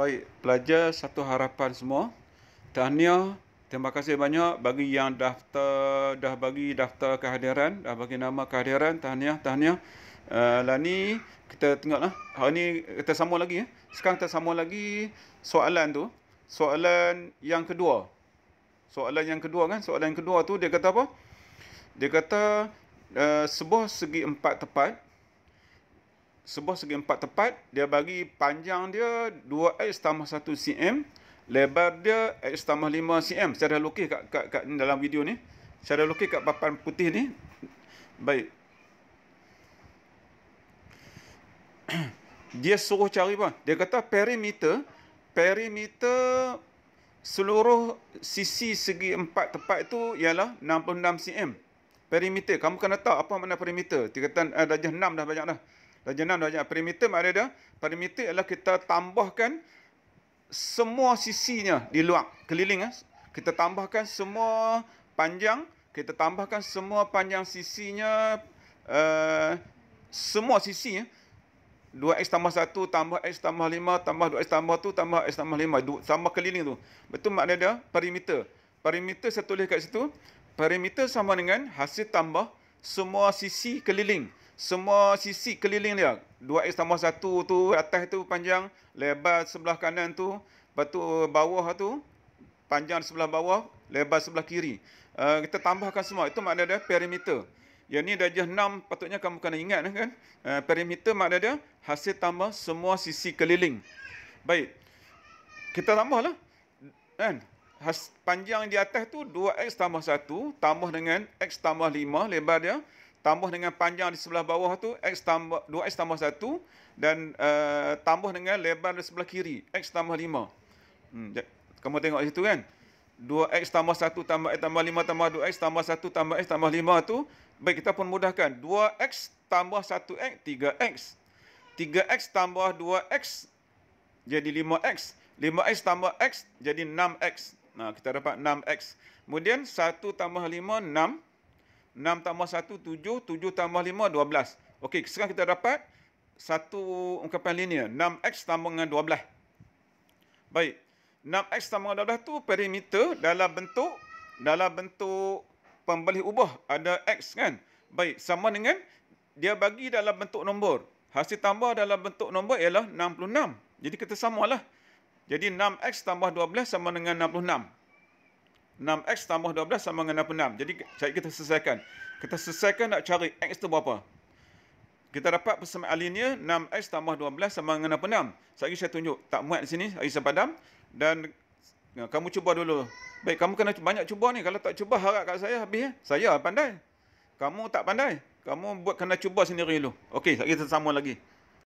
Baik, pelajar satu harapan semua. Tahniah, terima kasih banyak bagi yang daftar, dah bagi daftar kehadiran, dah bagi nama kehadiran. Tahniah, tahniah. Uh, ni kita tengoklah. Hari ni kita sambung lagi. Eh. Sekarang kita sambung lagi soalan tu. Soalan yang kedua. Soalan yang kedua kan? Soalan yang kedua tu dia kata apa? Dia kata uh, sebuah segi empat tepat sebuah segi empat tepat, dia bagi panjang dia 2X tambah 1 cm, lebar dia X tambah 5 cm. Saya dah lukis kat, kat, kat, dalam video ni. Saya dah lukis kat papan putih ni. Baik. Dia suruh cari pun. Dia kata perimeter, perimeter seluruh sisi segi empat tepat itu ialah 66 cm. Perimeter. Kamu kena tahu apa makna perimeter. Dia kata ah, darjah 6 dah banyak dah. Dah jenam dah jenam. Perimeter maknanya dia. Perimeter ialah kita tambahkan semua sisinya di luar. Keliling. Eh. Kita tambahkan semua panjang. Kita tambahkan semua panjang sisinya. Uh, semua sisi. Eh. 2X tambah 1 tambah X tambah 5 tambah 2X tambah 2 tambah X tambah 5 sama keliling tu. Betul maknanya dia perimeter. Perimeter saya tulis kat situ. Perimeter sama dengan hasil tambah semua sisi keliling semua sisi keliling dia 2x tambah 1 tu atas tu panjang lebar sebelah kanan tu lepas tu bawah tu panjang sebelah bawah lebar sebelah kiri uh, kita tambahkan semua itu makna dia perimeter yang ni darjah 6 patutnya kamu kena ingat lah kan uh, perimeter makna dia hasil tambah semua sisi keliling baik kita tambahlah kan Has, panjang di atas tu 2x tambah 1 tambah dengan x tambah 5 lebar dia tambah dengan panjang di sebelah bawah tu x tambah 2x tambah 1 dan uh, tambah dengan lebar di sebelah kiri x tambah 5. Hmm, kamu tengok situ kan? 2x tambah 1 tambah x tambah 5 tambah 2x tambah 1 tambah x tambah 5 tu baik kita pun mudahkan 2x tambah 1x 3x 3x tambah 2x jadi 5x 5x tambah x jadi 6x nah kita dapat 6x kemudian 1 tambah 5 6 6 tambah 1, 7. 7 tambah 5, 12. Okey, sekarang kita dapat satu ungkapan linear. 6x tambah dengan 12. Baik. 6x tambah dengan 12 tu perimeter dalam bentuk dalam bentuk pembelih ubah. Ada x kan? Baik. Sama dengan dia bagi dalam bentuk nombor. Hasil tambah dalam bentuk nombor ialah 66. Jadi kita samalah. Jadi 6x tambah 12 sama dengan 66. 6X tambah 12 sama dengan 6. Jadi cari kita selesaikan. Kita selesaikan nak cari X tu berapa. Kita dapat persamaan linear 6X tambah 12 sama dengan 6. Sekali saya tunjuk. Tak muat di sini. Sekali saya padam. Dan ya, kamu cuba dulu. Baik, kamu kena banyak cuba ni. Kalau tak cuba, harap kat saya habis. Ya. Saya pandai. Kamu tak pandai. Kamu buat kena cuba sendiri dulu. Okey, sekali kita sama lagi.